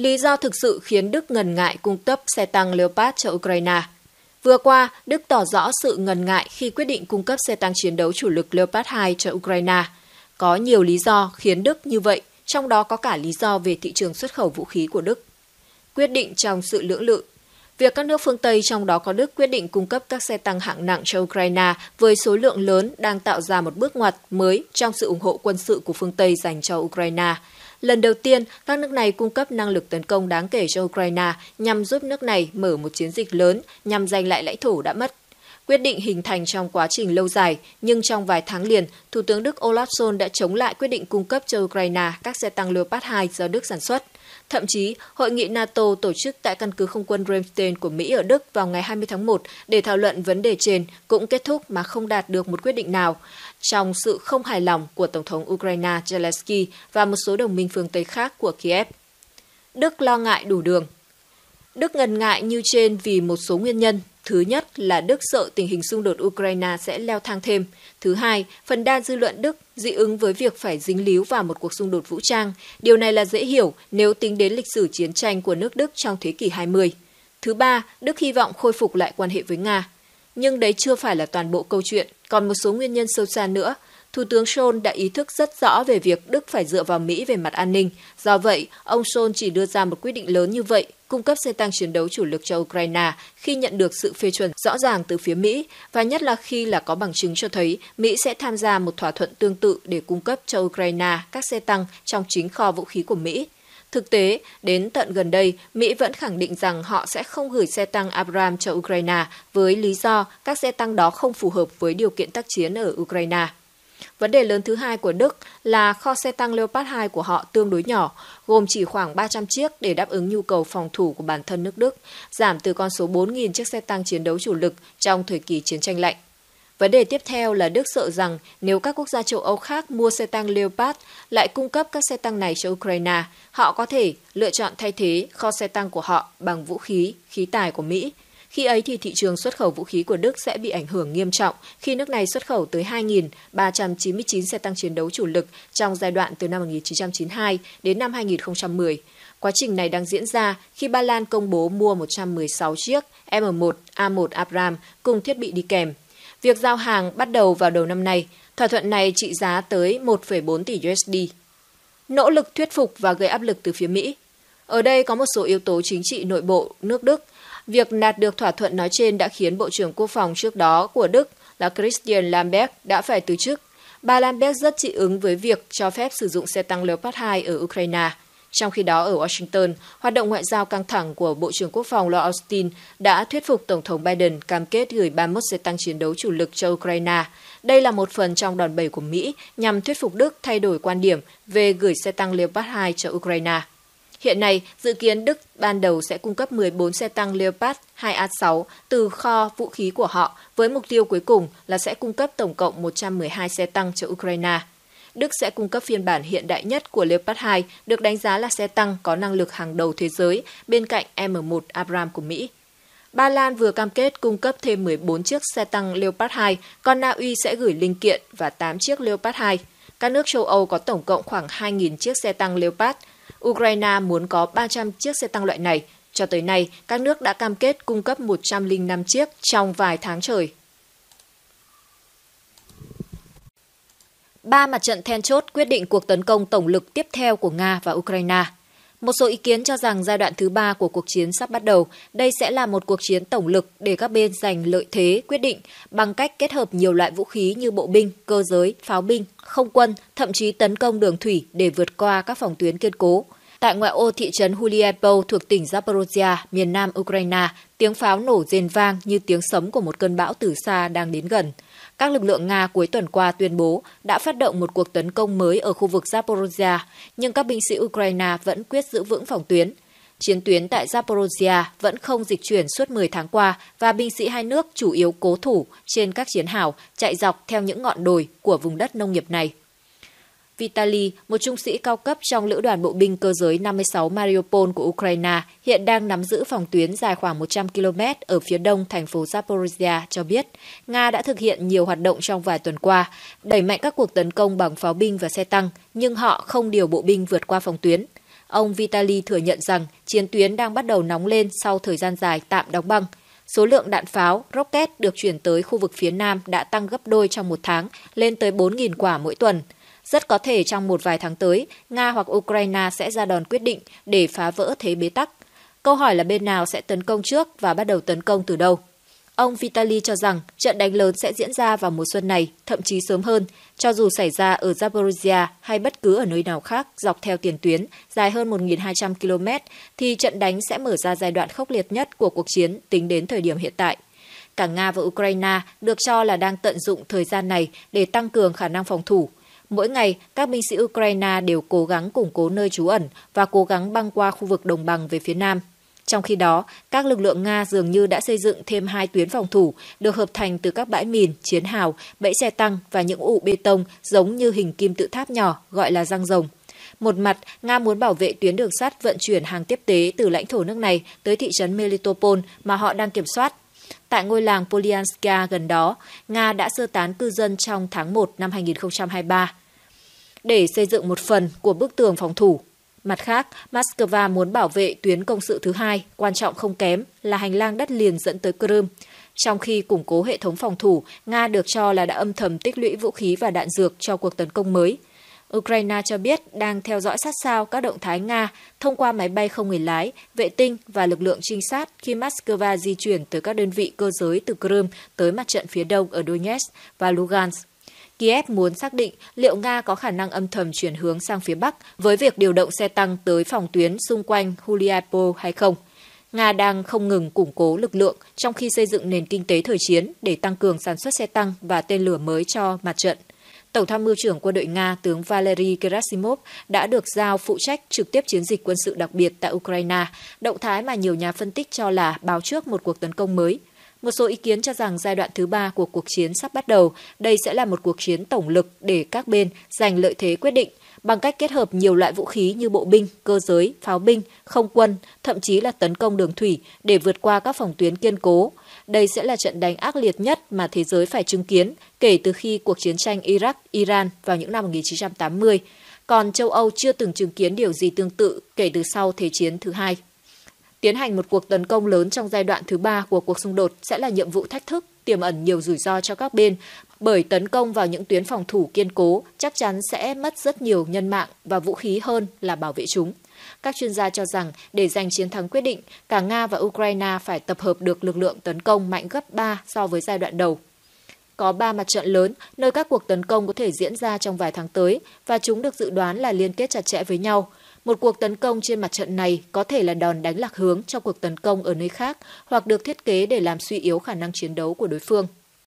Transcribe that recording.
lý do thực sự khiến Đức ngần ngại cung cấp xe tăng Leopard cho Ukraine. Vừa qua, Đức tỏ rõ sự ngần ngại khi quyết định cung cấp xe tăng chiến đấu chủ lực Leopard 2 cho Ukraine. Có nhiều lý do khiến Đức như vậy, trong đó có cả lý do về thị trường xuất khẩu vũ khí của Đức. Quyết định trong sự lưỡng lự Việc các nước phương Tây trong đó có Đức quyết định cung cấp các xe tăng hạng nặng cho Ukraine với số lượng lớn đang tạo ra một bước ngoặt mới trong sự ủng hộ quân sự của phương Tây dành cho Ukraine – Lần đầu tiên, các nước này cung cấp năng lực tấn công đáng kể cho Ukraine nhằm giúp nước này mở một chiến dịch lớn nhằm giành lại lãnh thổ đã mất. Quyết định hình thành trong quá trình lâu dài, nhưng trong vài tháng liền, Thủ tướng Đức Olaf Scholz đã chống lại quyết định cung cấp cho Ukraine các xe tăng Leopard 2 do Đức sản xuất – Thậm chí, hội nghị NATO tổ chức tại căn cứ không quân Ramstein của Mỹ ở Đức vào ngày 20 tháng 1 để thảo luận vấn đề trên cũng kết thúc mà không đạt được một quyết định nào. Trong sự không hài lòng của Tổng thống Ukraine Zelensky và một số đồng minh phương Tây khác của Kiev. Đức lo ngại đủ đường Đức ngần ngại như trên vì một số nguyên nhân, Thứ nhất là Đức sợ tình hình xung đột Ukraine sẽ leo thang thêm. Thứ hai, phần đa dư luận Đức dị ứng với việc phải dính líu vào một cuộc xung đột vũ trang. Điều này là dễ hiểu nếu tính đến lịch sử chiến tranh của nước Đức trong thế kỷ 20. Thứ ba, Đức hy vọng khôi phục lại quan hệ với Nga. Nhưng đấy chưa phải là toàn bộ câu chuyện, còn một số nguyên nhân sâu xa nữa – Thủ tướng Scholz đã ý thức rất rõ về việc Đức phải dựa vào Mỹ về mặt an ninh. Do vậy, ông Scholz chỉ đưa ra một quyết định lớn như vậy, cung cấp xe tăng chiến đấu chủ lực cho Ukraine khi nhận được sự phê chuẩn rõ ràng từ phía Mỹ và nhất là khi là có bằng chứng cho thấy Mỹ sẽ tham gia một thỏa thuận tương tự để cung cấp cho Ukraine các xe tăng trong chính kho vũ khí của Mỹ. Thực tế, đến tận gần đây, Mỹ vẫn khẳng định rằng họ sẽ không gửi xe tăng Abrams cho Ukraine với lý do các xe tăng đó không phù hợp với điều kiện tác chiến ở Ukraine. Vấn đề lớn thứ hai của Đức là kho xe tăng Leopard 2 của họ tương đối nhỏ, gồm chỉ khoảng 300 chiếc để đáp ứng nhu cầu phòng thủ của bản thân nước Đức, giảm từ con số 4.000 chiếc xe tăng chiến đấu chủ lực trong thời kỳ chiến tranh lạnh. Vấn đề tiếp theo là Đức sợ rằng nếu các quốc gia châu Âu khác mua xe tăng Leopard lại cung cấp các xe tăng này cho Ukraine, họ có thể lựa chọn thay thế kho xe tăng của họ bằng vũ khí, khí tài của Mỹ, khi ấy thì thị trường xuất khẩu vũ khí của Đức sẽ bị ảnh hưởng nghiêm trọng khi nước này xuất khẩu tới 2.399 xe tăng chiến đấu chủ lực trong giai đoạn từ năm 1992 đến năm 2010. Quá trình này đang diễn ra khi Ba Lan công bố mua 116 chiếc M1 A1 Abram cùng thiết bị đi kèm. Việc giao hàng bắt đầu vào đầu năm nay. Thỏa thuận này trị giá tới 1,4 tỷ USD. Nỗ lực thuyết phục và gây áp lực từ phía Mỹ. Ở đây có một số yếu tố chính trị nội bộ nước Đức. Việc đạt được thỏa thuận nói trên đã khiến Bộ trưởng Quốc phòng trước đó của Đức là Christian Lambert đã phải từ chức. Bà Lambert rất trị ứng với việc cho phép sử dụng xe tăng Leopard 2 ở Ukraine. Trong khi đó ở Washington, hoạt động ngoại giao căng thẳng của Bộ trưởng Quốc phòng Lord Austin đã thuyết phục Tổng thống Biden cam kết gửi 31 xe tăng chiến đấu chủ lực cho Ukraine. Đây là một phần trong đòn bẩy của Mỹ nhằm thuyết phục Đức thay đổi quan điểm về gửi xe tăng Leopard 2 cho Ukraine. Hiện nay, dự kiến Đức ban đầu sẽ cung cấp 14 xe tăng Leopard 2A6 từ kho vũ khí của họ với mục tiêu cuối cùng là sẽ cung cấp tổng cộng 112 xe tăng cho Ukraine. Đức sẽ cung cấp phiên bản hiện đại nhất của Leopard 2, được đánh giá là xe tăng có năng lực hàng đầu thế giới bên cạnh M1 Abrams của Mỹ. Ba Lan vừa cam kết cung cấp thêm 14 chiếc xe tăng Leopard 2, còn Na Uy sẽ gửi linh kiện và 8 chiếc Leopard 2. Các nước châu Âu có tổng cộng khoảng 2.000 chiếc xe tăng Leopard, Ukraine muốn có 300 chiếc xe tăng loại này. Cho tới nay, các nước đã cam kết cung cấp 105 chiếc trong vài tháng trời. Ba mặt trận then chốt quyết định cuộc tấn công tổng lực tiếp theo của Nga và Ukraine – một số ý kiến cho rằng giai đoạn thứ ba của cuộc chiến sắp bắt đầu, đây sẽ là một cuộc chiến tổng lực để các bên giành lợi thế quyết định bằng cách kết hợp nhiều loại vũ khí như bộ binh, cơ giới, pháo binh, không quân, thậm chí tấn công đường thủy để vượt qua các phòng tuyến kiên cố. Tại ngoại ô thị trấn Huliepo thuộc tỉnh Zaporozhia, miền nam Ukraine, tiếng pháo nổ rền vang như tiếng sấm của một cơn bão từ xa đang đến gần – các lực lượng Nga cuối tuần qua tuyên bố đã phát động một cuộc tấn công mới ở khu vực Zaporozhia, nhưng các binh sĩ Ukraine vẫn quyết giữ vững phòng tuyến. Chiến tuyến tại Zaporozhia vẫn không dịch chuyển suốt 10 tháng qua và binh sĩ hai nước chủ yếu cố thủ trên các chiến hào chạy dọc theo những ngọn đồi của vùng đất nông nghiệp này. Vitali, một trung sĩ cao cấp trong lữ đoàn bộ binh cơ giới 56 Mariupol của Ukraine, hiện đang nắm giữ phòng tuyến dài khoảng 100 km ở phía đông thành phố Zaporizhia cho biết, Nga đã thực hiện nhiều hoạt động trong vài tuần qua, đẩy mạnh các cuộc tấn công bằng pháo binh và xe tăng, nhưng họ không điều bộ binh vượt qua phòng tuyến. Ông Vitali thừa nhận rằng chiến tuyến đang bắt đầu nóng lên sau thời gian dài tạm đóng băng số lượng đạn pháo, rocket được chuyển tới khu vực phía Nam đã tăng gấp đôi trong một tháng, lên tới 4.000 quả mỗi tuần. Rất có thể trong một vài tháng tới, Nga hoặc Ukraine sẽ ra đòn quyết định để phá vỡ thế bế tắc. Câu hỏi là bên nào sẽ tấn công trước và bắt đầu tấn công từ đâu? Ông Vitaly cho rằng trận đánh lớn sẽ diễn ra vào mùa xuân này, thậm chí sớm hơn, cho dù xảy ra ở Zaporizhia hay bất cứ ở nơi nào khác dọc theo tiền tuyến dài hơn 1.200 km, thì trận đánh sẽ mở ra giai đoạn khốc liệt nhất của cuộc chiến tính đến thời điểm hiện tại. Cả Nga và Ukraine được cho là đang tận dụng thời gian này để tăng cường khả năng phòng thủ, Mỗi ngày, các binh sĩ Ukraine đều cố gắng củng cố nơi trú ẩn và cố gắng băng qua khu vực đồng bằng về phía nam. Trong khi đó, các lực lượng Nga dường như đã xây dựng thêm hai tuyến phòng thủ được hợp thành từ các bãi mìn, chiến hào, bẫy xe tăng và những ụ bê tông giống như hình kim tự tháp nhỏ gọi là răng rồng. Một mặt, Nga muốn bảo vệ tuyến đường sắt vận chuyển hàng tiếp tế từ lãnh thổ nước này tới thị trấn Melitopol mà họ đang kiểm soát. Tại ngôi làng Polianska gần đó, Nga đã sơ tán cư dân trong tháng 1 năm 2023 để xây dựng một phần của bức tường phòng thủ. Mặt khác, Moscow muốn bảo vệ tuyến công sự thứ hai, quan trọng không kém, là hành lang đất liền dẫn tới Crimea. Trong khi củng cố hệ thống phòng thủ, Nga được cho là đã âm thầm tích lũy vũ khí và đạn dược cho cuộc tấn công mới. Ukraine cho biết đang theo dõi sát sao các động thái Nga thông qua máy bay không người lái, vệ tinh và lực lượng trinh sát khi Moscow di chuyển từ các đơn vị cơ giới từ Crimea tới mặt trận phía đông ở Donetsk và Lugansk. Kiev muốn xác định liệu Nga có khả năng âm thầm chuyển hướng sang phía Bắc với việc điều động xe tăng tới phòng tuyến xung quanh Huliapo hay không. Nga đang không ngừng củng cố lực lượng trong khi xây dựng nền kinh tế thời chiến để tăng cường sản xuất xe tăng và tên lửa mới cho mặt trận. Tổng tham mưu trưởng quân đội Nga tướng Valery Gerasimov đã được giao phụ trách trực tiếp chiến dịch quân sự đặc biệt tại Ukraine, động thái mà nhiều nhà phân tích cho là báo trước một cuộc tấn công mới. Một số ý kiến cho rằng giai đoạn thứ ba của cuộc chiến sắp bắt đầu, đây sẽ là một cuộc chiến tổng lực để các bên giành lợi thế quyết định bằng cách kết hợp nhiều loại vũ khí như bộ binh, cơ giới, pháo binh, không quân, thậm chí là tấn công đường thủy để vượt qua các phòng tuyến kiên cố. Đây sẽ là trận đánh ác liệt nhất mà thế giới phải chứng kiến kể từ khi cuộc chiến tranh Iraq-Iran vào những năm 1980. Còn châu Âu chưa từng chứng kiến điều gì tương tự kể từ sau Thế chiến thứ hai. Tiến hành một cuộc tấn công lớn trong giai đoạn thứ ba của cuộc xung đột sẽ là nhiệm vụ thách thức, tiềm ẩn nhiều rủi ro cho các bên, bởi tấn công vào những tuyến phòng thủ kiên cố chắc chắn sẽ mất rất nhiều nhân mạng và vũ khí hơn là bảo vệ chúng. Các chuyên gia cho rằng để giành chiến thắng quyết định, cả Nga và Ukraine phải tập hợp được lực lượng tấn công mạnh gấp 3 so với giai đoạn đầu. Có 3 mặt trận lớn nơi các cuộc tấn công có thể diễn ra trong vài tháng tới và chúng được dự đoán là liên kết chặt chẽ với nhau – một cuộc tấn công trên mặt trận này có thể là đòn đánh lạc hướng cho cuộc tấn công ở nơi khác hoặc được thiết kế để làm suy yếu khả năng chiến đấu của đối phương.